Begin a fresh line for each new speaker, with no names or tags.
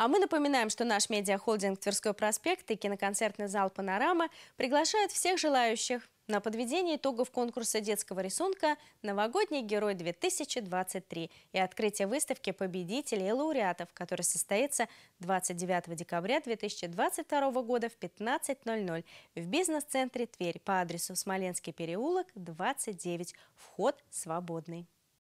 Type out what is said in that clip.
А мы напоминаем, что наш медиахолдинг «Тверской проспект» и киноконцертный зал «Панорама» приглашают всех желающих на подведение итогов конкурса детского рисунка «Новогодний герой-2023» и открытие выставки победителей и лауреатов, который состоится 29 декабря 2022 года в 15.00 в бизнес-центре «Тверь» по адресу Смоленский переулок, 29. Вход свободный.